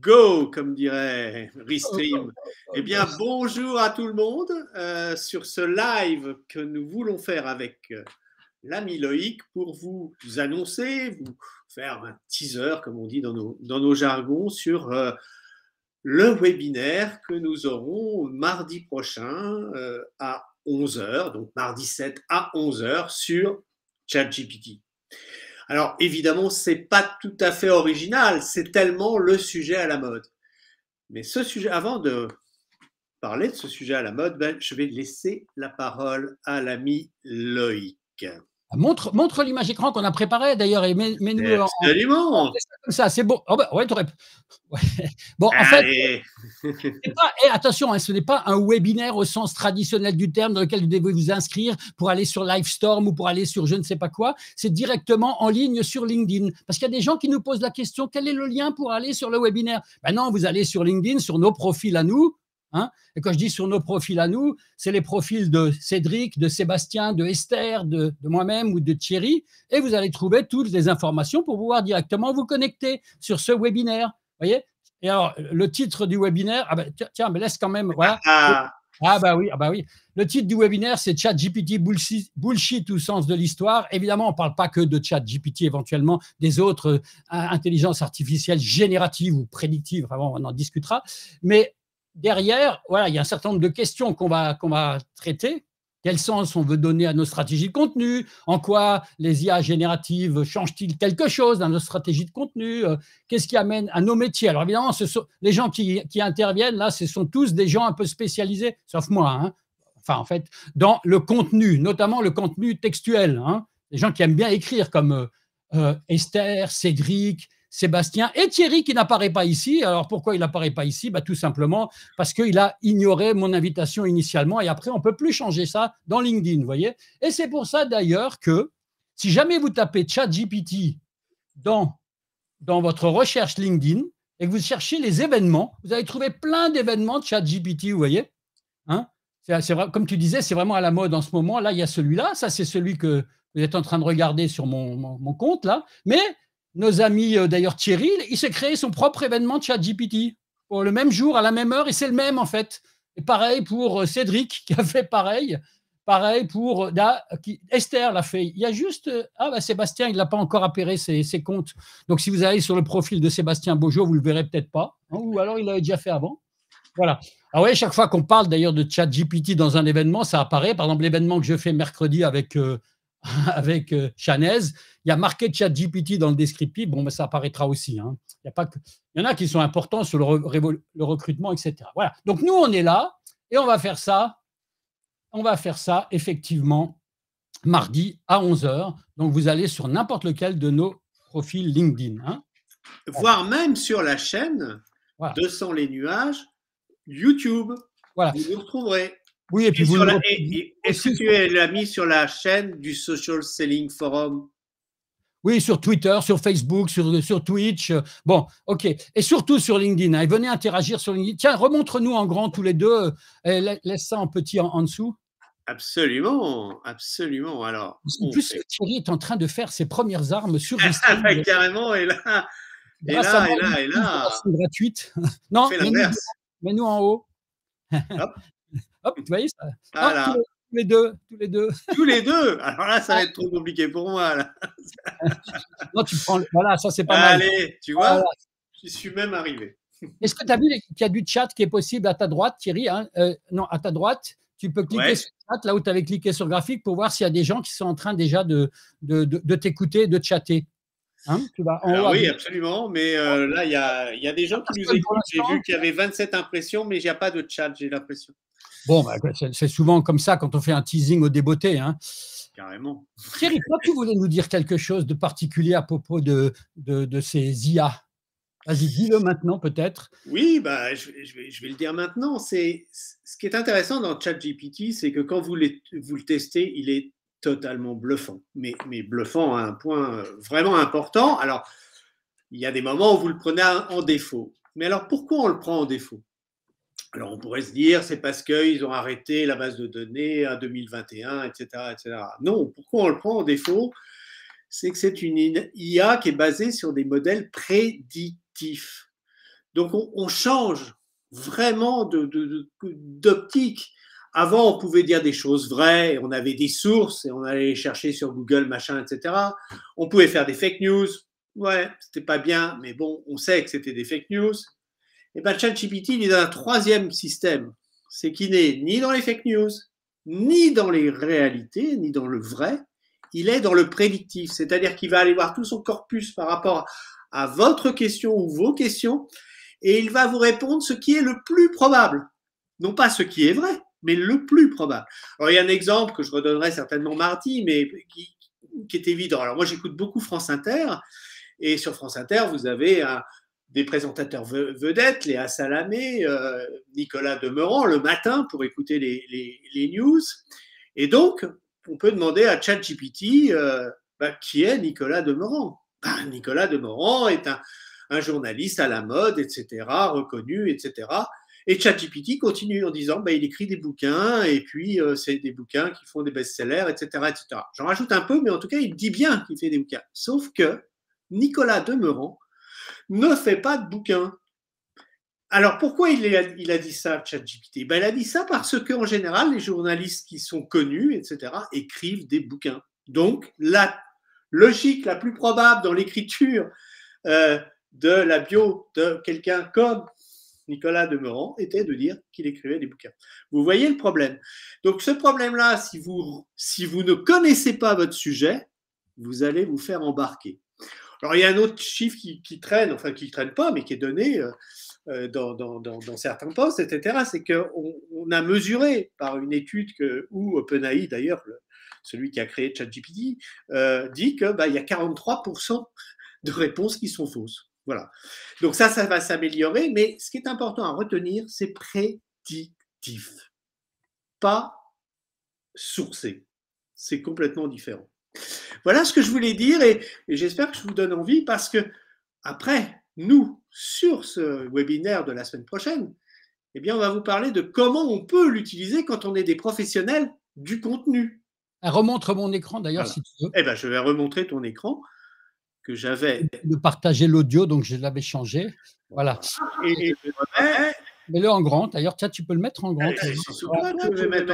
Go, comme dirait Restream. Eh bien, bonjour à tout le monde euh, sur ce live que nous voulons faire avec euh, l'ami Loïc pour vous annoncer, vous faire un teaser, comme on dit dans nos, jargons, sur euh, le webinaire que nous aurons mardi prochain à 11h, donc mardi 7 à 11h sur ChatGPT. Alors évidemment, c'est pas tout à fait original, c'est tellement le sujet à la mode. Mais ce sujet, avant de parler de ce sujet à la mode, ben, je vais laisser la parole à l'ami Loïc. Montre, montre l'image écran qu'on a préparée d'ailleurs et mets-nous Comme ça, c'est bon. Oh, bah, bon, en fait, et eh, attention, hein, ce n'est pas un webinaire au sens traditionnel du terme dans lequel vous devez vous inscrire pour aller sur Livestorm ou pour aller sur je ne sais pas quoi. C'est directement en ligne sur LinkedIn. Parce qu'il y a des gens qui nous posent la question quel est le lien pour aller sur le webinaire Ben non, vous allez sur LinkedIn, sur nos profils à nous, Hein. et quand je dis sur nos profils à nous, c'est les profils de Cédric, de Sébastien, de Esther, de, moi-même ou de Thierry. Et vous allez trouver toutes les informations pour pouvoir directement vous connecter sur ce webinaire. voyez Et alors, le titre du webinaire, ah ben, tiens, mais laisse quand même. Ah, ah. ah. bah oui, ah bah oui. Le titre du webinaire, c'est ChatGPT bullshit, au sens de l'histoire. Évidemment, on ne parle pas que de ChatGPT éventuellement des autres euh, intelligences artificielles génératives ou prédictives. Avant, on en discutera. Mais derrière, voilà, il y a un certain nombre de questions qu'on va, qu'on va traiter. Quel sens on veut donner à nos stratégies de contenu En quoi les IA génératives changent-ils quelque chose dans nos stratégies de contenu euh, Qu'est-ce qui amène à nos métiers Alors évidemment, ce sont les gens qui, interviennent là, ce sont tous des gens un peu spécialisés, sauf moi, hein. enfin en fait, dans le contenu, notamment le contenu textuel. Hein, les gens qui aiment bien écrire comme euh, euh, Esther, Cédric, Sébastien, et Thierry qui n'apparaît pas ici. Alors pourquoi il n'apparaît pas ici bah, Tout simplement parce qu'il a ignoré mon invitation initialement et après on ne peut plus changer ça dans LinkedIn, vous voyez. Et c'est pour ça d'ailleurs que si jamais vous tapez ChatGPT dans, dans votre recherche LinkedIn et que vous cherchez les événements, vous allez trouver plein d'événements de ChatGPT, vous voyez. Hein? c'est, comme tu disais, c'est vraiment à la mode en ce moment. Là, il y a celui-là. Ça, c'est celui que vous êtes en train de regarder sur mon, mon compte, là. Mais nos amis euh, d'ailleurs Thierry, il s'est créé son propre événement ChatGPT pour le même jour, à la même heure, et c'est le même en fait. Et pareil pour euh, Cédric qui a fait pareil. Pareil pour euh, da qui, Esther l'a fait. Il y a juste ah bah Sébastien, il n'a pas encore appairé ses, comptes. Donc si vous allez sur le profil de Sébastien Beaujo, vous le verrez peut-être pas. Hein, ou alors il l'avait déjà fait avant. Voilà. Ah ouais, chaque fois qu'on parle d'ailleurs de ChatGPT dans un événement, ça apparaît. Par exemple, l'événement que je fais mercredi avec avec Chanez. Euh, il y a marqué ChatGPT dans le descriptif. Bon, mais ça apparaîtra aussi. Hein. Il, y a pas il y en a qui sont importants sur le, recrutement, etc. Voilà. Donc, nous, on est là et on va faire ça. On va faire ça, effectivement, mardi à 11h. Donc, vous allez sur n'importe lequel de nos profils LinkedIn. Hein. Voire même sur la chaîne voilà. 200 les nuages, YouTube. Voilà. Vous vous retrouverez. Oui, et puis vous. La, est-ce que tu es mis sur la chaîne du Social Selling Forum oui, sur Twitter, sur Facebook, sur, sur Twitch. Euh, bon, OK. Et surtout sur LinkedIn. Hein. venez interagir sur LinkedIn. Tiens, remontre-nous en grand tous les deux. Euh, laisse ça en petit en, dessous. Absolument, absolument. Alors, en plus, Thierry est en train de faire ses premières armes sur ah, Instagram. Carrément, et là, et là, et là, et là. C'est gratuite. non, mets-nous, mets-nous en haut. Hop. Hop, ah, tu tous, les, deux, tous les deux. Alors là, ça ah. va être trop compliqué pour moi. non, tu prends. Voilà, ça c'est pas mal. Allez, tu vois, J'y je suis même arrivé. Est-ce que tu as vu qu'il y a du chat qui est possible à ta droite, Thierry hein, euh, Non, à ta droite, tu peux cliquer sur le chat, là où tu avais cliqué sur graphique, pour voir s'il y a des gens qui sont en train déjà de, de, t'écouter, de chatter. Hein, ah oui, absolument, mais euh, là, il y a, des gens qui nous écoutent. J'ai vu qu'il y avait 27 impressions, mais il n'y a pas de chat, j'ai l'impression. Bon, bah, c'est souvent comme ça quand on fait un teasing au débeauté. Hein. Carrément. Thierry, toi, tu voulais nous dire quelque chose de particulier à propos de, de, ces IA Vas-y, dis-le maintenant peut-être. Oui, bah, je, vais, le dire maintenant. C'est Ce qui est intéressant dans ChatGPT, c'est que quand vous, vous le testez, il est totalement bluffant, mais bluffant à un point euh, vraiment important. Alors, il y a des moments où vous le prenez en défaut. Mais alors, pourquoi on le prend en défaut alors on pourrait se dire, c'est parce qu'ils ont arrêté la base de données à 2021, etc. etc. Non, pourquoi on le prend en défaut C'est que c'est une IA qui est basée sur des modèles prédictifs. Donc on, change vraiment d'optique. De, Avant, on pouvait dire des choses vraies, on avait des sources et on allait les chercher sur Google, machin, etc. On pouvait faire des fake news. Ouais, c'était pas bien, mais bon, on sait que c'était des fake news. Et eh bien, ChatGPT, il est dans un troisième système. C'est qu'il n'est ni dans les fake news, ni dans les réalités, ni dans le vrai. Il est dans le prédictif, c'est-à-dire qu'il va aller voir tout son corpus par rapport à votre question ou vos questions, et il va vous répondre ce qui est le plus probable. Non pas ce qui est vrai, mais le plus probable. Alors, il y a un exemple que je redonnerai certainement mardi, mais qui, qui est évident. Alors, moi, j'écoute beaucoup France Inter, et sur France Inter, vous avez un, des présentateurs vedettes, Léa Salamé, euh, Nicolas Demerand, le matin pour écouter les, news. Et donc, on peut demander à ChatGPT euh, bah, qui est Nicolas Demerand. Bah, Nicolas Demerand est un, journaliste à la mode, etc., reconnu, etc. Et ChatGPT continue en disant bah, il écrit des bouquins, et puis euh, c'est des bouquins qui font des best-sellers, etc. J'en rajoute un peu, mais en tout cas, il dit bien qu'il fait des bouquins. Sauf que Nicolas Demerand ne fait pas de bouquins. Alors pourquoi il a, dit ça, ChatGPT ben, Il a dit ça parce qu'en général, les journalistes qui sont connus, etc., écrivent des bouquins. Donc la logique la plus probable dans l'écriture euh, de la bio de quelqu'un comme Nicolas Demorand était de dire qu'il écrivait des bouquins. Vous voyez le problème. Donc ce problème-là, si vous, si vous ne connaissez pas votre sujet, vous allez vous faire embarquer. Alors, il y a un autre chiffre qui, traîne, enfin, qui ne traîne pas, mais qui est donné euh, euh, dans, certains postes, etc. C'est qu'on on a mesuré par une étude que, où OpenAI, d'ailleurs, celui qui a créé ChatGPT, euh, dit qu'il bah, y a 43% de réponses qui sont fausses. Voilà. Donc ça, ça va s'améliorer, mais ce qui est important à retenir, c'est prédictif, pas sourcé. C'est complètement différent. Voilà ce que je voulais dire et, j'espère que je vous donne envie parce que après, nous, sur ce webinaire de la semaine prochaine, eh bien, on va vous parler de comment on peut l'utiliser quand on est des professionnels du contenu. Ah, remontre mon écran d'ailleurs si tu veux. Eh ben, je vais remontrer ton écran que j'avais. De partager l'audio, donc je l'avais changé. Voilà. Et, mais le en grand, d'ailleurs, tiens, tu peux le mettre en grand. Allez, ah, mettre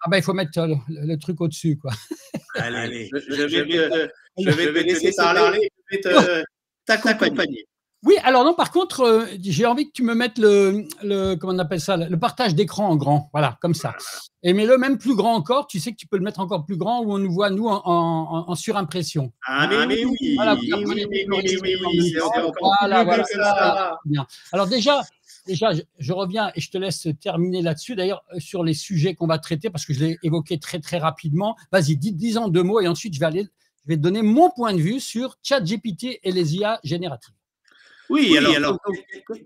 ah, bah, il faut mettre euh, le, truc au-dessus, quoi. Allez, allez. Je, vais, euh, te, je te laisser parler, euh, Oui, alors non, par contre, j'ai envie que tu me mettes le, le, comment on appelle ça, le partage d'écran en grand, voilà, comme ça. Et mets-le même plus grand encore, tu sais que tu peux le mettre encore plus grand où on nous voit, nous, en, surimpression. Ah, mais, oui, voilà, déjà, je, reviens et je te laisse terminer là-dessus. D'ailleurs, euh, sur les sujets qu'on va traiter, parce que je l'ai évoqué très très rapidement. Vas-y, dis, en deux mots et ensuite je vais aller, je vais te donner mon point de vue sur ChatGPT et les IA génératives. Oui, alors,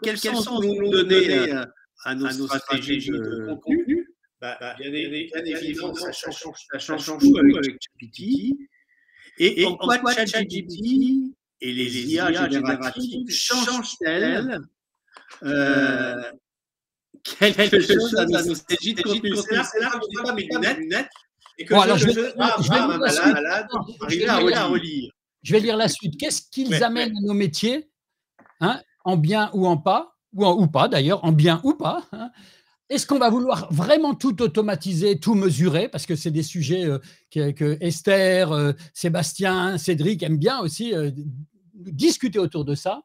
quelles quel sont vous donner euh, euh, à, à, nos stratégies, de, contenu bah, bah, bien, évidemment, ça change, ça change, avec, ChatGPT. Et, pourquoi en ChatGPT et les IA génératives changent-elles euh, Quelle est chose C'est je vais lire la suite. Qu'est-ce qu'ils amènent à nos métiers, hein, en bien ou en pas, ou, en, ou pas d'ailleurs, en bien ou pas hein Est-ce qu'on va vouloir vraiment tout automatiser, tout mesurer Parce que c'est des sujets euh, que, Esther, euh, Sébastien, Cédric aiment bien aussi discuter autour de ça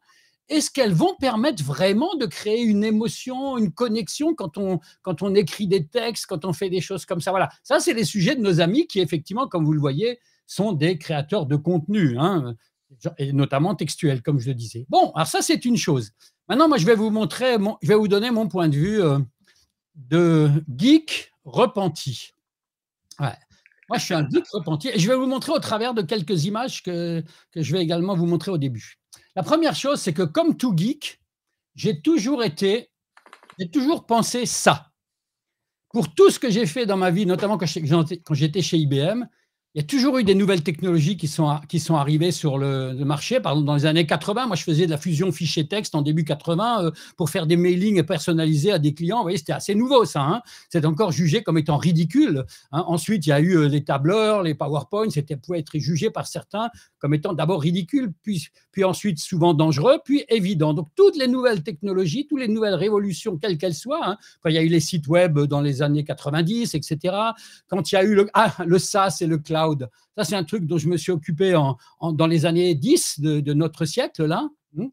est-ce qu'elles vont permettre vraiment de créer une émotion, une connexion quand on, quand on écrit des textes, quand on fait des choses comme ça Voilà, ça, c'est les sujets de nos amis qui, effectivement, comme vous le voyez, sont des créateurs de contenu, hein, et notamment textuel, comme je le disais. Bon, alors ça, c'est une chose. Maintenant, moi, je vais vous montrer, je vais vous donner mon point de vue euh, de geek repenti. Moi, je suis un geek repenti. Et je vais vous montrer au travers de quelques images que je vais également vous montrer au début. La première chose, c'est que comme tout geek, j'ai toujours été, j'ai toujours pensé ça. Pour tout ce que j'ai fait dans ma vie, notamment quand j'étais chez IBM, il y a toujours eu des nouvelles technologies qui sont, qui sont arrivées sur le, marché. Par exemple, dans les années 80, moi, je faisais de la fusion fichier-texte en début 80 euh, pour faire des mailings personnalisés à des clients. Vous voyez, c'était assez nouveau, ça. Hein. c'est encore jugé comme étant ridicule. Hein. Ensuite, il y a eu euh, les tableurs, les PowerPoints. C'était pouvait être jugé par certains comme étant d'abord ridicule, puis, puis ensuite souvent dangereux, puis évident. Donc, toutes les nouvelles technologies, toutes les nouvelles révolutions, quelles qu'elles soient, quand hein. il y a eu les sites web dans les années 90, etc., quand il y a eu le, ah, le SaaS et le cloud, ça, c'est un truc dont je me suis occupé dans les années 10 de, notre siècle, là. Hein.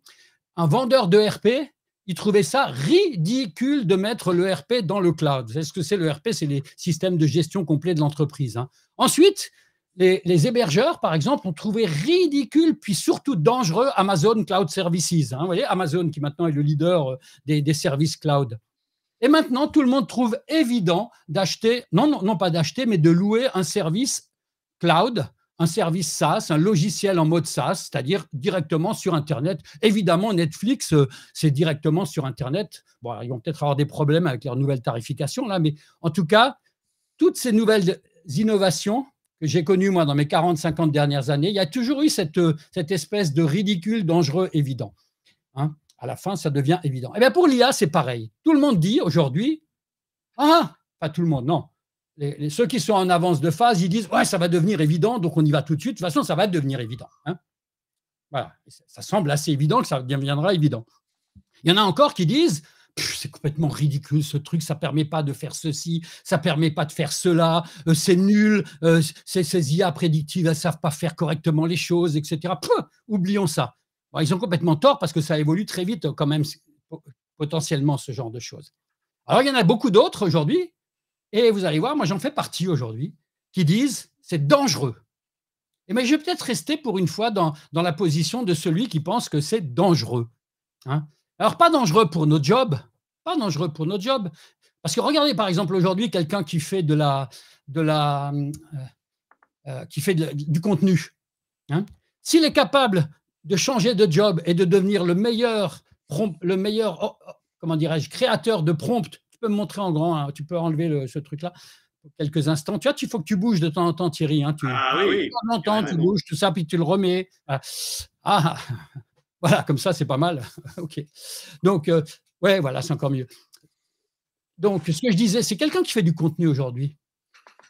Un vendeur de RP, il trouvait ça ridicule de mettre l'ERP dans le cloud. savez ce que c'est l'ERP, c'est les systèmes de gestion complet de l'entreprise. Hein. Ensuite, les, hébergeurs, par exemple, ont trouvé ridicule, puis surtout dangereux, Amazon Cloud Services. Hein. Vous voyez, Amazon qui maintenant est le leader euh, des, des, services cloud. Et maintenant, tout le monde trouve évident d'acheter, non, non, non pas d'acheter, mais de louer un service cloud, un service SaaS, un logiciel en mode SaaS, c'est-à-dire directement sur Internet. Évidemment, Netflix, euh, c'est directement sur Internet. Bon, ils vont peut-être avoir des problèmes avec leur nouvelle tarification, là, mais en tout cas, toutes ces nouvelles innovations que j'ai connues, moi, dans mes 40-50 dernières années, il y a toujours eu cette, euh, espèce de ridicule, dangereux, évident. Hein. à la fin, ça devient évident. Et eh bien pour l'IA, c'est pareil. Tout le monde dit aujourd'hui, ah, pas tout le monde, non, ceux qui sont en avance de phase, ils disent Ouais, ça va devenir évident, donc on y va tout de suite. De toute façon, ça va devenir évident. Hein. Voilà. Ça semble assez évident que ça deviendra évident. Il y en a encore qui disent c'est complètement ridicule ce truc, ça permet pas de faire ceci, ça permet pas de faire cela, euh, c'est nul, euh, ces IA prédictives, elles savent pas faire correctement les choses, etc. oublions ça. ils ont complètement tort parce que ça évolue très vite quand même potentiellement ce genre de choses. Alors il y en a beaucoup d'autres aujourd'hui et vous allez voir, moi j'en fais partie aujourd'hui, qui disent c'est dangereux. Et mais je vais peut-être rester pour une fois dans, la position de celui qui pense que c'est dangereux. Hein. Alors pas dangereux pour nos jobs, pas dangereux pour nos jobs, parce que regardez par exemple aujourd'hui quelqu'un qui fait de la, de la euh, euh, qui fait du contenu. Hein. S'il est capable de changer de job et de devenir le meilleur, le meilleur oh, oh, comment dirais-je, créateur de prompt tu peux me montrer en grand, hein. tu peux enlever ce truc-là pour quelques instants. Tu vois, il faut que tu bouges de temps en temps, Thierry. Hein. ah oui, de temps en temps, tu bouges, tout ça, puis tu le remets. Ah, ah. voilà, comme ça, c'est pas mal. OK. Donc, euh, ouais, voilà, c'est encore mieux. Donc, ce que je disais, c'est quelqu'un qui fait du contenu aujourd'hui.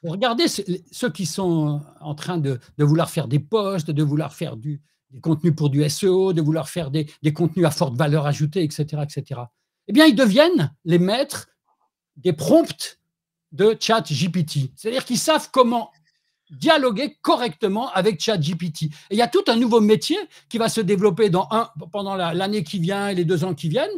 Regardez ceux qui sont en train de, vouloir faire des posts, de vouloir faire du, contenu pour du SEO, de vouloir faire des, des contenus à forte valeur ajoutée, etc., etc. Eh bien, ils deviennent les maîtres des prompts de chat GPT. C'est-à-dire qu'ils savent comment dialoguer correctement avec ChatGPT. Et il y a tout un nouveau métier qui va se développer pendant l'année qui vient et les deux ans qui viennent.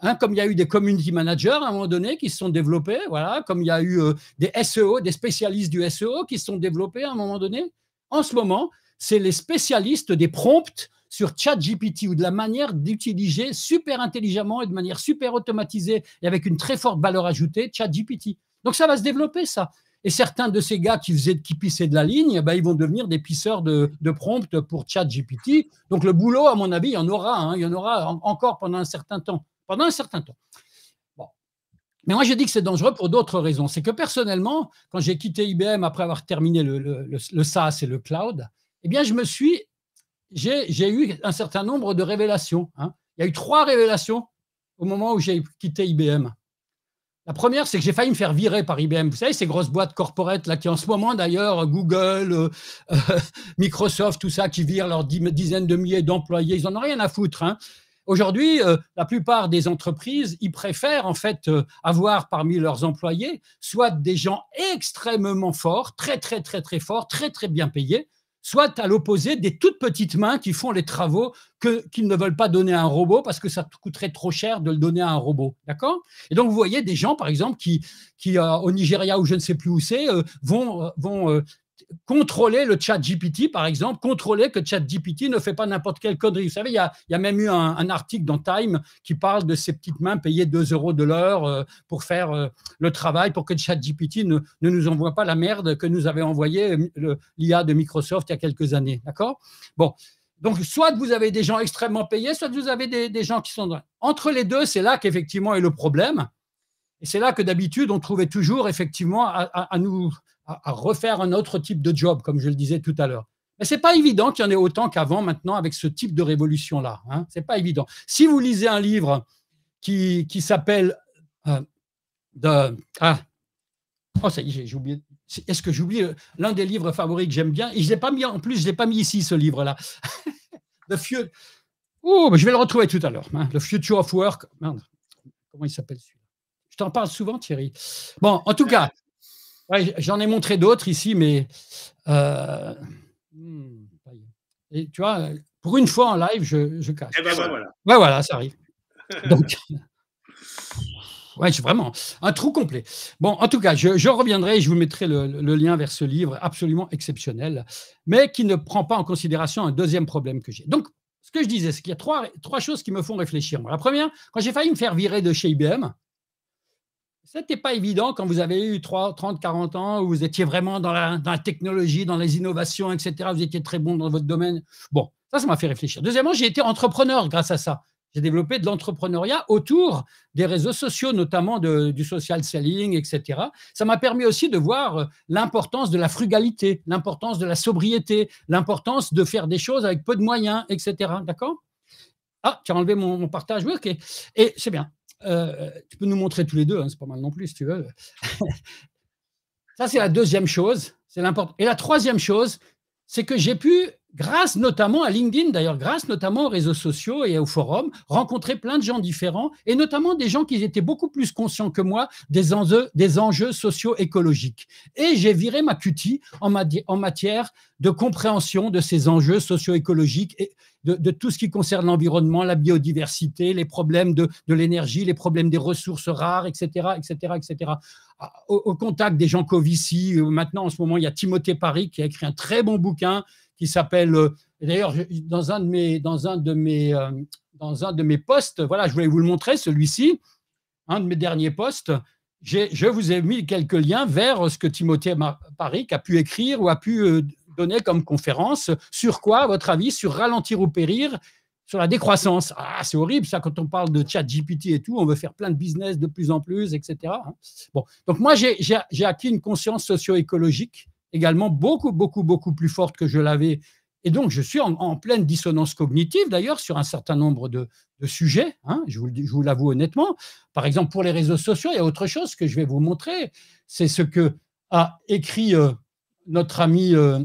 Hein, comme il y a eu des community managers à un moment donné qui se sont développés, voilà, comme il y a eu euh, des SEO, des spécialistes du SEO qui se sont développés à un moment donné. En ce moment, c'est les spécialistes des prompts sur ChatGPT ou de la manière d'utiliser super intelligemment et de manière super automatisée et avec une très forte valeur ajoutée ChatGPT. Donc ça va se développer ça. Et certains de ces gars qui faisaient qui pissaient de la ligne, eh ben, ils vont devenir des pisseurs de, de prompts pour ChatGPT. Donc le boulot, à mon avis, il y en aura, hein. il y en aura encore pendant un certain temps. Pendant un certain temps. Mais moi, je dis que c'est dangereux pour d'autres raisons. C'est que personnellement, quand j'ai quitté IBM après avoir terminé le, le, le, SaaS et le cloud, eh bien, je me suis j'ai eu un certain nombre de révélations. Hein. Il y a eu trois révélations au moment où j'ai quitté IBM. La première, c'est que j'ai failli me faire virer par IBM. Vous savez, ces grosses boîtes corporates là qui en ce moment d'ailleurs, Google, euh, euh, Microsoft, tout ça, qui virent leurs dizaines de milliers d'employés, ils n'en ont rien à foutre. Hein. Aujourd'hui, euh, la plupart des entreprises, ils préfèrent en fait avoir parmi leurs employés soit des gens extrêmement forts, très très très très forts, très très bien payés, soit à l'opposé des toutes petites mains qui font les travaux qu'ils ne veulent pas donner à un robot parce que ça coûterait trop cher de le donner à un robot. D'accord Et donc, vous voyez des gens, par exemple, qui, qui euh, au Nigeria ou je ne sais plus où c'est, euh, vont, euh, vont contrôler le chat GPT, par exemple, contrôler que chat GPT ne fait pas n'importe quel connerie. Vous savez, il y a, même eu un, article dans Time qui parle de ces petites mains payées 2 euros de l'heure euh, pour faire euh, le travail, pour que chat GPT ne, nous envoie pas la merde que nous avait envoyé euh, l'IA de Microsoft il y a quelques années. D'accord Bon. Donc, soit vous avez des gens extrêmement payés, soit vous avez des, gens qui sont... Entre les deux, c'est là qu'effectivement est le problème. Et c'est là que d'habitude, on trouvait toujours effectivement à nous à, refaire un autre type de job, comme je le disais tout à l'heure. Mais ce n'est pas évident qu'il y en ait autant qu'avant maintenant avec ce type de révolution-là. Hein. Ce n'est pas évident. Si vous lisez un livre qui, qui s'appelle... Euh, ah, oh, ça est, j'ai oublié. Est-ce que j'oublie euh, l'un des livres favoris que j'aime bien je pas mis en plus, je l'ai pas mis ici ce livre-là. The Future. Oh, mais je vais le retrouver tout à l'heure. Hein. The Future of Work. Merde. Comment il s'appelle celui-là Je t'en parle souvent, Thierry. Bon, en tout cas, J'en ai montré d'autres ici, mais euh, hmm, et tu vois, pour une fois en live, je, je cache. Et eh ben, ben, voilà. voilà, ça arrive. Donc, ouais, vraiment un trou complet. Bon, en tout cas, je, je reviendrai et je vous mettrai le, lien vers ce livre absolument exceptionnel, mais qui ne prend pas en considération un deuxième problème que j'ai. Donc, ce que je disais, c'est qu'il y a trois, trois choses qui me font réfléchir. la première, quand j'ai failli me faire virer de chez IBM, n'était pas évident quand vous avez eu 3, 30, 40 ans, où vous étiez vraiment dans la, technologie, dans les innovations, etc. Vous étiez très bon dans votre domaine. Bon, ça, ça m'a fait réfléchir. Deuxièmement, j'ai été entrepreneur grâce à ça. J'ai développé de l'entrepreneuriat autour des réseaux sociaux, notamment du social selling, etc. Ça m'a permis aussi de voir euh, l'importance de la frugalité, l'importance de la sobriété, l'importance de faire des choses avec peu de moyens, etc. D'accord Ah, tu as enlevé mon, mon partage, oui, ok. Et c'est bien. Euh, tu peux nous montrer tous les deux, hein, c'est pas mal non plus si tu veux. Ça, c'est la deuxième chose, c'est l'important. Et la troisième chose, c'est que j'ai pu grâce notamment à LinkedIn, d'ailleurs, grâce notamment aux réseaux sociaux et aux forums, rencontrer plein de gens différents, et notamment des gens qui étaient beaucoup plus conscients que moi des enjeux, socio-écologiques. Et j'ai viré ma cutie en, matière de compréhension de ces enjeux socio-écologiques et de, tout ce qui concerne l'environnement, la biodiversité, les problèmes de, l'énergie, les problèmes des ressources rares, etc., etc., etc. Au, contact des gens Covici, euh, maintenant en ce moment, il y a Timothée Paris qui a écrit un très bon bouquin qui s'appelle. Euh, d'ailleurs, dans un de mes, dans un de mes, euh, dans un de mes posts, voilà, je voulais vous le montrer, celui-ci, un de mes derniers posts. Je vous ai mis quelques liens vers ce que Timothée qui a pu écrire ou a pu euh, donner comme conférence. Sur quoi, votre avis Sur ralentir ou périr sur la décroissance. Ah, c'est horrible ça quand on parle de chat GPT et tout, on veut faire plein de business de plus en plus, etc. Hein. Bon, donc moi j'ai acquis une conscience socio-écologique également beaucoup, beaucoup, beaucoup plus forte que je l'avais. Et donc, je suis en, pleine dissonance cognitive, d'ailleurs, sur un certain nombre de, de sujets. Hein, je vous, je vous l'avoue honnêtement. Par exemple, pour les réseaux sociaux, il y a autre chose que je vais vous montrer. C'est ce que a écrit euh, notre ami euh,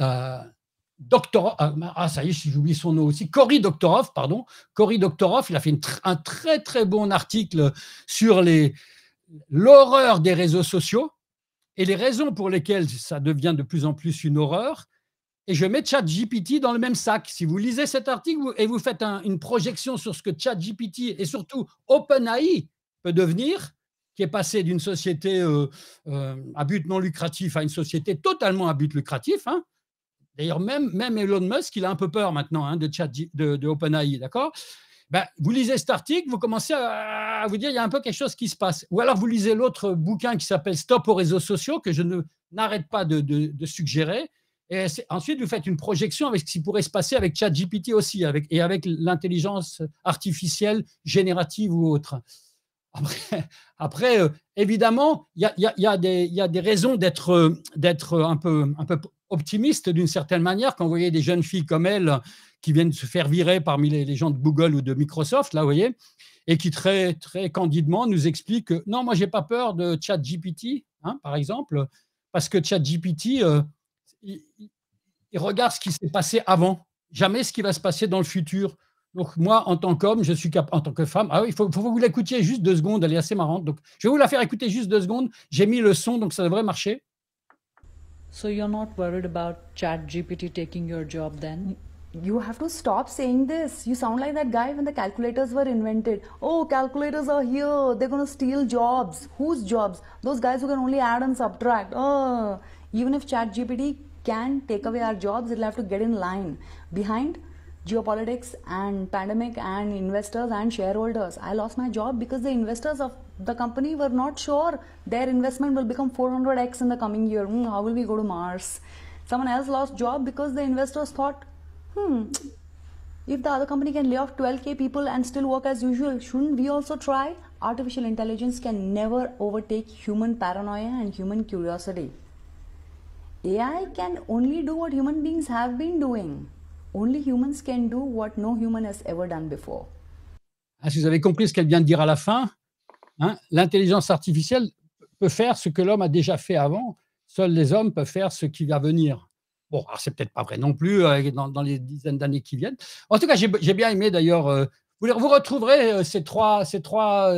euh, euh, ah, ça y est, j'oublie son nom aussi, Cory Doktorov, pardon. Cory Doktorov, il a fait un très très bon article sur l'horreur des réseaux sociaux et les raisons pour lesquelles ça devient de plus en plus une horreur. Et je mets ChatGPT dans le même sac. Si vous lisez cet article et vous faites une projection sur ce que ChatGPT et surtout OpenAI peut devenir, qui est passé d'une société euh, euh, à but non lucratif à une société totalement à but lucratif. Hein. D'ailleurs, même, même Elon Musk, il a un peu peur maintenant hein, de, de, de OpenAI, d'accord ben, vous lisez cet article, vous commencez à, vous dire il y a un peu quelque chose qui se passe. Ou alors vous lisez l'autre bouquin qui s'appelle Stop aux réseaux sociaux, que je ne, n'arrête pas de, de, suggérer. Et ensuite, vous faites une projection avec ce qui pourrait se passer avec ChatGPT aussi, avec, et avec l'intelligence artificielle générative ou autre. Après, euh, évidemment, il y, y, y, y a, des raisons d'être euh, d'être un, peu, un peu optimiste d'une certaine manière quand vous voyez des jeunes filles comme elle qui viennent se faire virer parmi les, gens de Google ou de Microsoft, là, vous voyez, et qui très, très candidement nous expliquent que non, moi, j'ai pas peur de ChatGPT, hein, par exemple, parce que ChatGPT, euh, il, regarde ce qui s'est passé avant, jamais ce qui va se passer dans le futur. Donc moi, en tant qu'homme, je suis capable, en tant que femme, ah il faut, faut, que vous l'écoutiez juste deux secondes, elle est assez marrante. Donc je vais vous la faire écouter juste deux secondes. J'ai mis le son, donc ça devrait marcher. So you're not worried about ChatGPT taking your job then? you have to stop saying this. You sound like that guy when the calculators were invented. Oh, calculators are here. They're going to steal jobs. Whose jobs? Those guys who can only add and subtract. Oh, even if ChatGPT can take away our jobs, it'll have to get in line behind geopolitics and pandemic and investors and shareholders. I lost my job because the investors of the company were not sure their investment will become 400x in the coming year. Mm, how will we go to Mars? Someone else lost job because the investors thought hmm, if the other company can lay off 12k people and still work as usual, shouldn't we also try? Artificial intelligence can never overtake human paranoia and human curiosity. AI can only do what human beings have been doing. Only humans can do what no human has ever done before. Ah, si vous avez compris ce qu'elle vient de dire à la fin, hein, l'intelligence artificielle peut faire ce que l'homme a déjà fait avant. Seuls les hommes peuvent faire ce qui va venir. Bon, alors c'est peut-être pas vrai non plus euh, dans, les dizaines d'années qui viennent. En tout cas, j'ai bien aimé d'ailleurs. Euh, vous, vous, retrouverez euh, ces trois, ces trois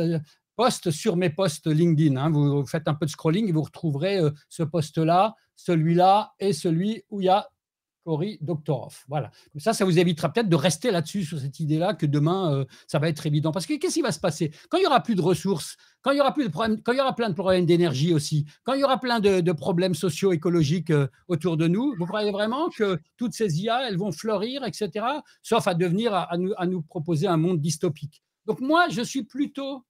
sur mes postes LinkedIn. Hein. Vous, faites un peu de scrolling et vous retrouverez ce poste là celui-là et celui où il y a doctor off Voilà. ça, ça vous évitera peut-être de rester là-dessus, sur cette idée-là, que demain, euh, ça va être évident. Parce que qu'est-ce qui va se passer Quand il y aura plus de ressources, quand il y aura, plus de problèmes, quand il y aura plein de problèmes d'énergie aussi, quand il y aura plein de, problèmes socio écologiques euh, autour de nous, vous croyez vraiment que toutes ces IA, elles vont fleurir, etc., sauf à devenir, à, nous, à nous proposer un monde dystopique Donc moi, je suis plutôt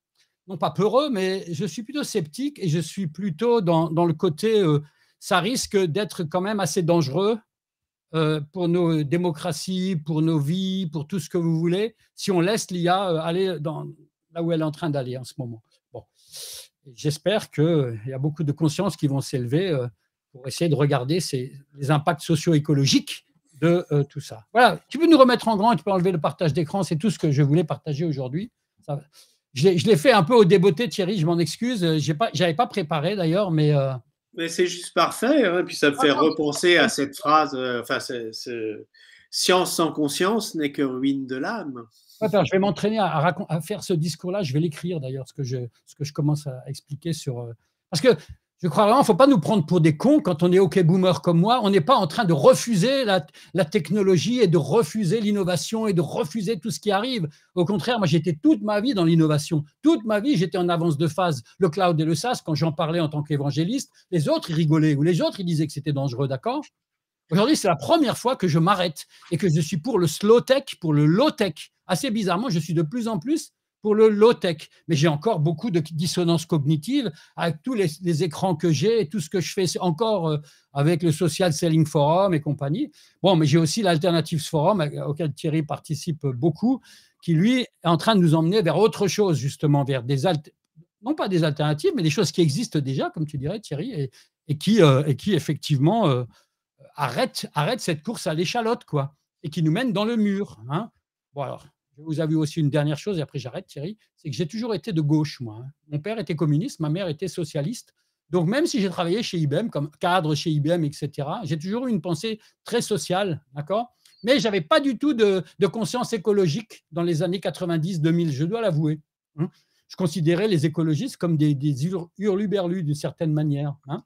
non pas peureux, mais je suis plutôt sceptique et je suis plutôt dans, le côté, euh, ça risque d'être quand même assez dangereux euh, pour nos démocraties, pour nos vies, pour tout ce que vous voulez, si on laisse l'IA euh, aller dans, là où elle est en train d'aller en ce moment. Bon. J'espère qu'il y a beaucoup de consciences qui vont s'élever euh, pour essayer de regarder ces, les impacts socio-écologiques de tout ça. Voilà, tu peux nous remettre en grand, tu peux enlever le partage d'écran, c'est tout ce que je voulais partager aujourd'hui. Je l'ai fait un peu au débeauté, Thierry, je m'en excuse. Je n'avais pas, pas, préparé d'ailleurs, mais mais c'est juste parfait. Hein, puis ça me fait ah, repenser à cette phrase, euh, enfin, science sans conscience n'est que ruine de l'âme. je vais m'entraîner à, faire ce discours-là. Je vais l'écrire d'ailleurs, ce que je, commence à expliquer sur. Euh, parce que je crois vraiment, ne faut pas nous prendre pour des cons quand on est OK boomer comme moi. On n'est pas en train de refuser la, la technologie et de refuser l'innovation et de refuser tout ce qui arrive. Au contraire, moi, j'étais toute ma vie dans l'innovation. Toute ma vie, j'étais en avance de phase. Le cloud et le SaaS, quand j'en parlais en tant qu'évangéliste, les autres, ils rigolaient ou les autres, ils disaient que c'était dangereux, d'accord Aujourd'hui, c'est la première fois que je m'arrête et que je suis pour le slow tech, pour le low tech. Assez bizarrement, je suis de plus en plus le low-tech. Mais j'ai encore beaucoup de dissonance cognitive avec tous les, écrans que j'ai tout ce que je fais encore euh, avec le Social Selling Forum et compagnie. Bon, mais j'ai aussi l'Alternatives Forum euh, auquel Thierry participe beaucoup, qui lui est en train de nous emmener vers autre chose, justement, vers des alternatives non pas des alternatives, mais des choses qui existent déjà, comme tu dirais, Thierry, et, qui, euh, et qui effectivement arrêtent, cette course à l'échalote, quoi, et qui nous mènent dans le mur. Hein. Bon, alors, vous avez aussi une dernière chose, et après j'arrête Thierry, c'est que j'ai toujours été de gauche, moi. Hein. Mon père était communiste, ma mère était socialiste. Donc même si j'ai travaillé chez IBM, comme cadre chez IBM, etc., j'ai toujours eu une pensée très sociale, d'accord Mais je n'avais pas du tout de, conscience écologique dans les années 90-2000, je dois l'avouer. Hein. je considérais les écologistes comme des, hurluberlus d'une certaine manière, hein,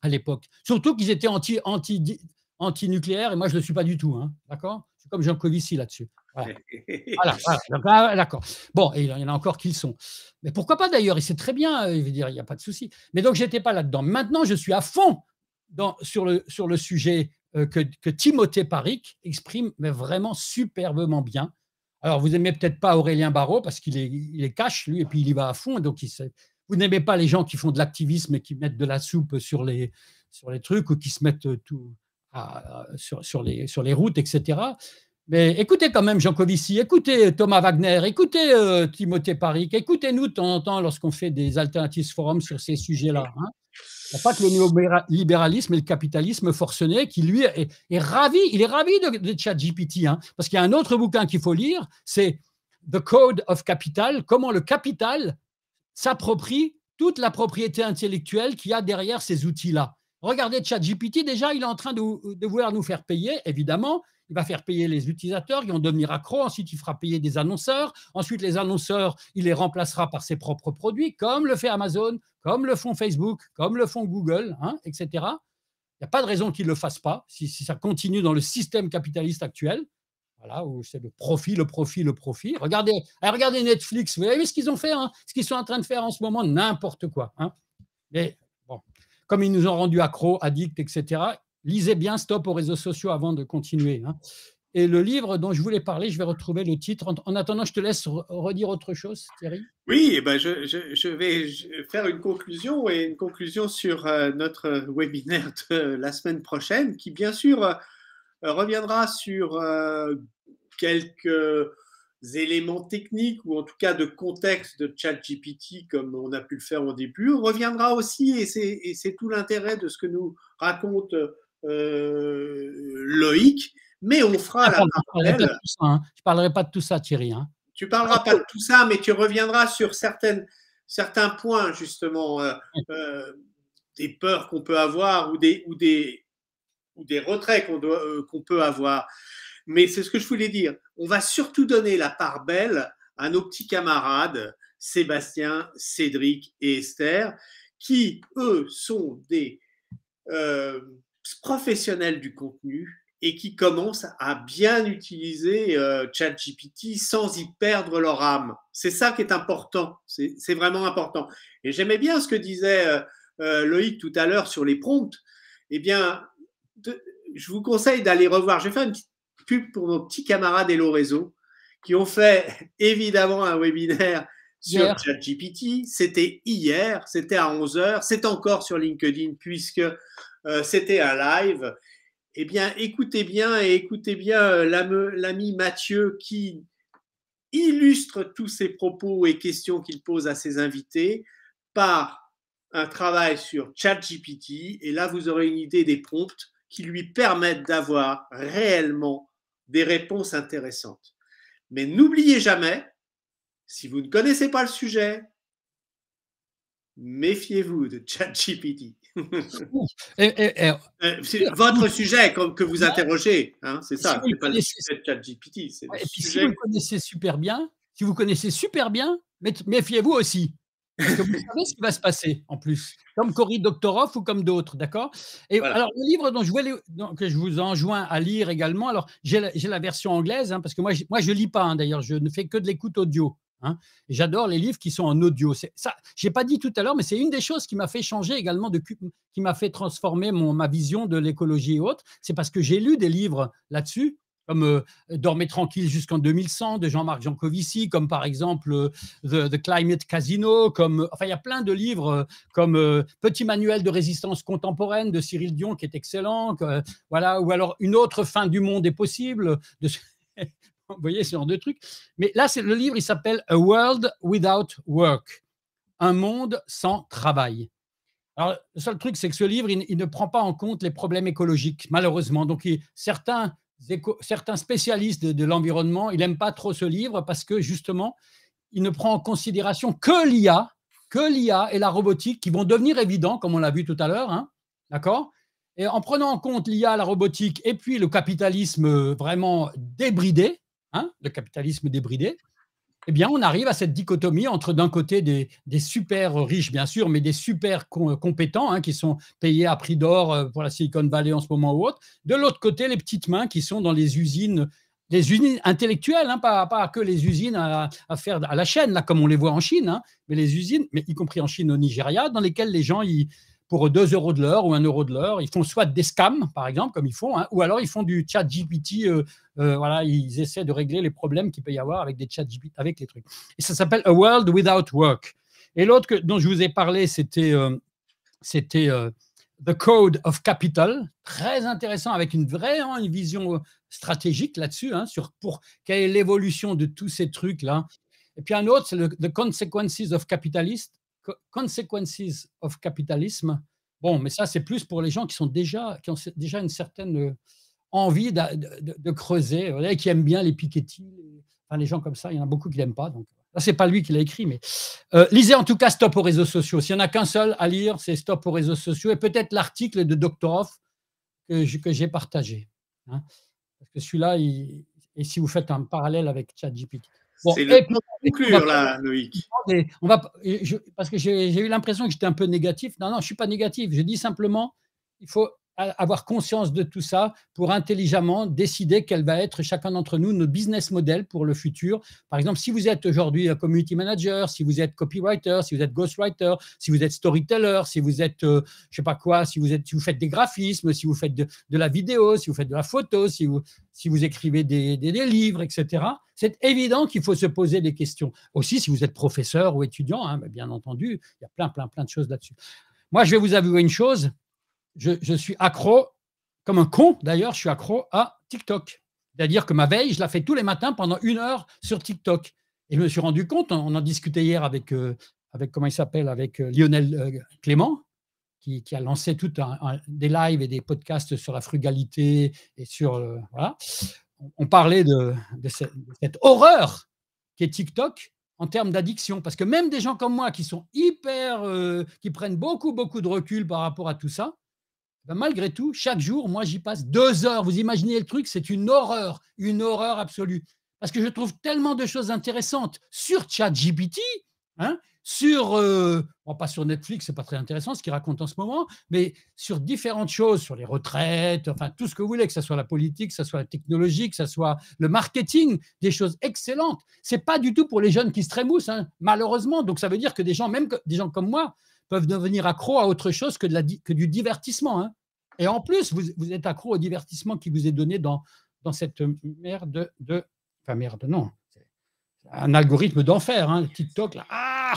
à l'époque. Surtout qu'ils étaient anti, anti, et moi je ne le suis pas du tout, d'accord Je suis comme Jean Covici là-dessus. Voilà, ah, d'accord. Bon, il y en a encore qui le sont. Mais pourquoi pas d'ailleurs Il sait très bien, euh, il veut dire, il n'y a pas de souci. Mais donc, j'étais pas là-dedans. Maintenant, je suis à fond sur, le, sur le sujet euh, que, Timothée Paric exprime, mais vraiment superbement bien. Alors, vous n'aimez peut-être pas Aurélien Barraud parce qu'il est, il cash, lui, et puis il y va à fond. Donc, il sait. vous n'aimez pas les gens qui font de l'activisme et qui mettent de la soupe sur les, sur les trucs ou qui se mettent euh, tout sur, les, sur les routes, etc. Mais écoutez quand même Covici, écoutez euh, Thomas Wagner, écoutez euh, Timothée Parik, écoutez-nous de temps en temps lorsqu'on fait des alternatives forums sur ces sujets-là. Il n'y a pas que le néolibéralisme et le capitalisme forcené qui, lui, est, ravi, il est ravi de, de ChatGPT. Hein, parce qu'il y a un autre bouquin qu'il faut lire, c'est The Code of Capital, comment le capital s'approprie toute la propriété intellectuelle qu'il y a derrière ces outils-là. Regardez ChatGPT, déjà, il est en train de vouloir nous faire payer, évidemment, il va faire payer les utilisateurs, ils vont devenir accros, ensuite il fera payer des annonceurs, ensuite les annonceurs, il les remplacera par ses propres produits, comme le fait Amazon, comme le font Facebook, comme le font Google, hein, etc. Il n'y a pas de raison qu'ils ne le fasse pas, si, ça continue dans le système capitaliste actuel, voilà, où c'est le profit, le profit, le profit. Regardez, eh, regardez Netflix, vous avez vu ce qu'ils ont fait, hein, ce qu'ils sont en train de faire en ce moment, n'importe quoi. Hein. Mais comme ils nous ont rendus accros, addicts, etc., Lisez bien Stop aux réseaux sociaux avant de continuer. Hein. Et le livre dont je voulais parler, je vais retrouver le titre. En attendant, je te laisse redire autre chose, Thierry. Oui, eh ben je, je, je, vais faire une conclusion et une conclusion sur euh, notre webinaire de la semaine prochaine, qui bien sûr euh, reviendra sur euh, quelques éléments techniques ou en tout cas de contexte de ChatGPT comme on a pu le faire au début, reviendra aussi, et c'est tout l'intérêt de ce que nous raconte euh, loïc, mais on fera je la belle. Hein. Je parlerai pas de tout ça, Thierry. Hein. Tu ne parleras pas de tout ça, mais tu reviendras sur certaines, certains points, justement, euh, euh, des peurs qu'on peut avoir ou des, ou des, ou des retraits qu'on peut avoir. Mais c'est ce que je voulais dire. On va surtout donner la part belle à nos petits camarades, Sébastien, Cédric et Esther, qui, eux, sont des professionnels du contenu et qui commencent à bien utiliser euh, ChatGPT sans y perdre leur âme. C'est ça qui est important, c'est vraiment important. Et j'aimais bien ce que disait euh, euh, Loïc tout à l'heure sur les prompts. Eh bien, je vous conseille d'aller revoir. J'ai fait une petite pub pour nos petits camarades Hello Réseau qui ont fait évidemment un webinaire sur ChatGPT. C'était hier, c'était à 11h, c'est encore sur LinkedIn puisque euh, c'était un live. Eh bien, écoutez bien et écoutez bien euh, l'ami Mathieu qui illustre tous ses propos et questions qu'il pose à ses invités par un travail sur ChatGPT. Et là, vous aurez une idée des prompts qui lui permettent d'avoir réellement des réponses intéressantes. Mais n'oubliez jamais, si vous ne connaissez pas le sujet, méfiez-vous de ChatGPT. Euh, votre sujet que vous interrogez, hein, c'est ça. Si pas le et puis si vous connaissez super bien, si vous connaissez super bien, méfiez-vous aussi. Parce que vous savez ce qui va se passer en plus, comme Cory Doctoroff ou comme d'autres, d'accord Et alors le livre dont je que je vous enjoins à lire également. Alors j'ai la, version anglaise hein, parce que moi, moi je lis pas. Hein, d'ailleurs, je ne fais que de l'écoute audio. Hein. J'adore les livres qui sont en audio. Ça, j'ai pas dit tout à l'heure, mais c'est une des choses qui m'a fait changer également, qui m'a fait transformer ma vision de l'écologie et autres. C'est parce que j'ai lu des livres là-dessus, comme euh, Dormez tranquille jusqu'en 2100 de Jean-Marc Jancovici, comme par exemple euh, The, Climate Casino, comme euh, enfin il y a plein de livres comme Petit manuel de résistance contemporaine de Cyril Dion qui est excellent, voilà ou alors Une autre fin du monde est possible de Vous voyez ce genre de truc. Mais là, c'est le livre, il s'appelle A World Without Work, un monde sans travail. Alors, le seul truc, c'est que ce livre, il, ne prend pas en compte les problèmes écologiques, malheureusement. Donc, certains, certains, spécialistes de, l'environnement, ils n'aiment pas trop ce livre parce que, justement, il ne prend en considération que l'IA, que l'IA et la robotique qui vont devenir évidents, comme on l'a vu tout à l'heure. Hein. D'accord Et en prenant en compte l'IA, la robotique et puis le capitalisme euh, vraiment débridé, Hein, le capitalisme débridé, eh bien, on arrive à cette dichotomie entre d'un côté des, super riches, bien sûr, mais des super compétents hein, qui sont payés à prix d'or euh, pour la Silicon Valley en ce moment ou autre. De l'autre côté, les petites mains qui sont dans les usines, les usines intellectuelles, hein, pas, que les usines à, faire à la chaîne, là, comme on les voit en Chine, mais les usines, mais y compris en Chine, au Nigeria, dans lesquelles les gens, ils, pour 2 euros de l'heure ou 1 euro de l'heure. Ils font soit des scams, par exemple, comme ils font, hein, ou alors ils font du chat GPT. Euh, euh, voilà, ils essaient de régler les problèmes qu'il peut y avoir avec des chat avec les trucs. Et ça s'appelle A World Without Work. Et l'autre dont je vous ai parlé, c'était euh, c'était The Code of Capital, très intéressant, avec une vraie hein, une vision stratégique là-dessus, hein, sur pour quelle est l'évolution de tous ces trucs-là. Et puis un autre, c'est The Consequences of Capitalist Consequences of Capitalism. Bon, mais ça, c'est plus pour les gens qui, sont déjà, qui ont déjà une certaine euh, envie de, creuser, qui aiment bien les Piketty, enfin, les gens comme ça. Il y en a beaucoup qui n'aiment pas. Donc, euh, là, c'est pas lui qui l'a écrit, mais euh, lisez en tout cas Stop aux réseaux sociaux. S'il n'y en a qu'un seul à lire, c'est Stop aux réseaux sociaux et peut-être l'article de Doctorov que j'ai partagé. Hein. Parce que celui-là, et si vous faites un parallèle avec ChatGPT c'est pour conclure, là, Loïc. On va, parce que j'ai eu l'impression que j'étais un peu négatif. Non, non, je ne suis pas négatif. Je dis simplement, il faut avoir conscience de tout ça pour intelligemment décider quel va être chacun d'entre nous nos business model pour le futur. Par exemple, si vous êtes aujourd'hui un community manager, si vous êtes copywriter, si vous êtes ghostwriter, si vous êtes storyteller, si vous êtes je sais pas quoi, si vous êtes si vous faites des graphismes, si vous faites de, la vidéo, si vous faites de la photo, si vous si vous écrivez des, des, livres, etc. C'est évident qu'il faut se poser des questions. Aussi, si vous êtes professeur ou étudiant, bien entendu, il y a plein plein plein de choses là-dessus. Moi, je vais vous avouer une chose, je, suis accro, comme un con d'ailleurs, je suis accro à TikTok. C'est-à-dire que ma veille, je la fais tous les matins pendant une heure sur TikTok. Et je me suis rendu compte, on en discutait hier avec, euh, avec comment il s'appelle, avec euh, Lionel euh, Clément, qui, a lancé tout des lives et des podcasts sur la frugalité et sur voilà. On, parlait de, cette, horreur qui est TikTok en termes d'addiction, parce que même des gens comme moi qui sont hyper, qui prennent beaucoup beaucoup de recul par rapport à tout ça, ben, malgré tout, chaque jour, moi, j'y passe deux heures. Vous imaginez le truc, c'est une horreur, une horreur absolue. Parce que je trouve tellement de choses intéressantes sur ChatGPT, hein, sur, euh, pas sur Netflix, c'est pas très intéressant ce qu'il raconte en ce moment, mais sur différentes choses, sur les retraites, enfin tout ce que vous voulez, que ce soit la politique, que ce soit la technologie, que ce soit le marketing, des choses excellentes. C'est pas du tout pour les jeunes qui se trémoussent, hein, malheureusement. Donc ça veut dire que des gens, même que, des gens comme moi, peuvent devenir accros à autre chose que, du divertissement. Hein. Et en plus, vous, êtes accro au divertissement qui vous est donné dans, dans cette merde de. Enfin, merde, non. Un algorithme d'enfer, hein, TikTok, Ah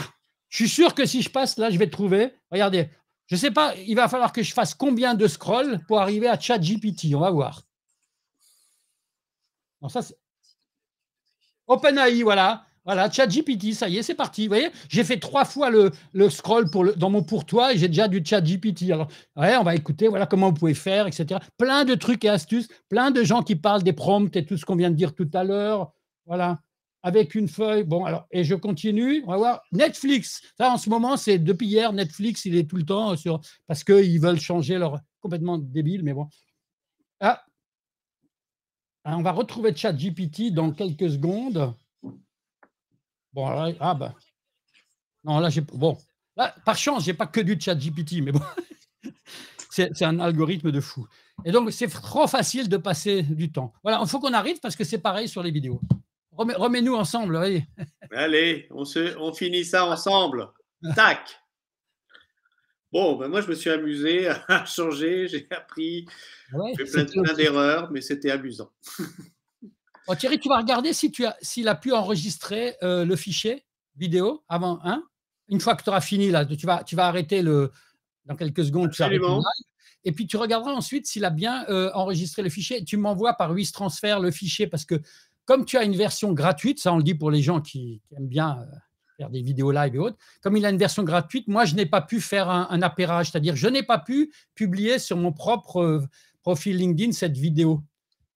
Je suis sûr que si je passe là, je vais trouver. Regardez, je ne sais pas, il va falloir que je fasse combien de scrolls pour arriver à ChatGPT. On va voir. ça, OpenAI, voilà. Voilà, ChatGPT, ça y est, c'est parti. Vous voyez, j'ai fait trois fois le, le scroll pour le, dans mon pourtois et j'ai déjà du ChatGPT. Alors, ouais, on va écouter, voilà comment vous pouvez faire, etc. Plein de trucs et astuces, plein de gens qui parlent des prompts et tout ce qu'on vient de dire tout à l'heure. Voilà, avec une feuille. Bon, alors, et je continue. On va voir Netflix. Ça, en ce moment, c'est depuis hier, Netflix, il est tout le temps euh, sur. Parce qu'ils veulent changer leur. Complètement débile, mais bon. Ah, ah on va retrouver ChatGPT dans quelques secondes. Bon, là, ah bah. Non, là, j'ai. Bon. par chance, n'ai pas que du chat GPT, mais bon. c'est un algorithme de fou. Et donc, c'est trop facile de passer du temps. Voilà, il faut qu'on arrive parce que c'est pareil sur les vidéos. Remets-nous ensemble, voyez. Allez, on, on finit ça ensemble. Tac. Bon, ben moi, je me suis amusé à changer, j'ai appris, j'ai fait plein d'erreurs, mais c'était amusant. Oh, Thierry, tu vas regarder si tu as, s'il a pu enregistrer euh, le fichier vidéo avant, hein. Une fois que tu auras fini, là, tu vas, tu vas arrêter le. Dans quelques secondes, Absolument. et puis tu regarderas ensuite s'il a bien euh, enregistré le fichier. Tu m'envoies par Transfer le fichier parce que comme tu as une version gratuite, ça on le dit pour les gens qui, aiment bien euh, faire des vidéos live et autres, comme il a une version gratuite, moi je n'ai pas pu faire un, un c'est-à-dire je n'ai pas pu publier sur mon propre profil LinkedIn cette vidéo.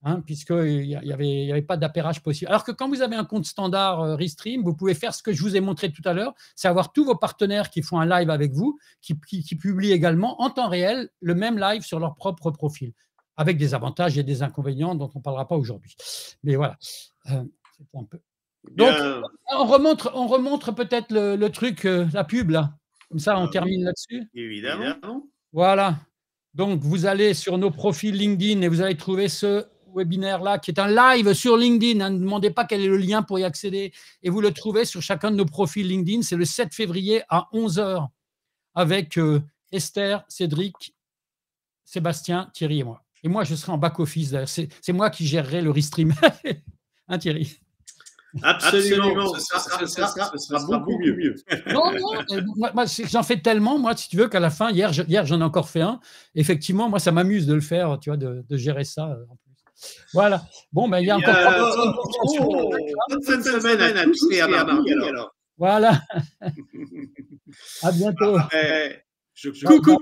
Hein, puisqu'il n'y avait, y avait, pas d'appairage possible. Alors que quand vous avez un compte standard euh, Restream, vous pouvez faire ce que je vous ai montré tout à l'heure, c'est avoir tous vos partenaires qui font un live avec vous, qui, publient également en temps réel le même live sur leur propre profil, avec des avantages et des inconvénients dont on ne parlera pas aujourd'hui. Mais voilà, euh, Donc, on remontre, on peut-être le, truc, euh, la pub, là. Comme ça, on termine là-dessus. Évidemment. Voilà. Donc, vous allez sur nos profils LinkedIn et vous allez trouver ce webinaire-là, qui est un live sur LinkedIn. Hein. ne demandez pas quel est le lien pour y accéder. Et vous le trouvez sur chacun de nos profils LinkedIn. C'est le 7 février à 11h avec euh, Esther, Cédric, Sébastien, Thierry et moi. Et moi, je serai en back-office. D'ailleurs, c'est, moi qui gérerai le restream. hein, Thierry Absolument. Ce, sera, beaucoup, mieux. Non, non, j'en fais tellement, moi, si tu veux, qu'à la fin, hier, hier j'en ai encore fait un. Effectivement, moi, ça m'amuse de le faire, tu vois, de, de gérer ça. Euh, en voilà. Bon, ben, il y a encore trois euh, oh, oh, oh, semaine à et à Voilà. à bientôt. Ah, ben, coucou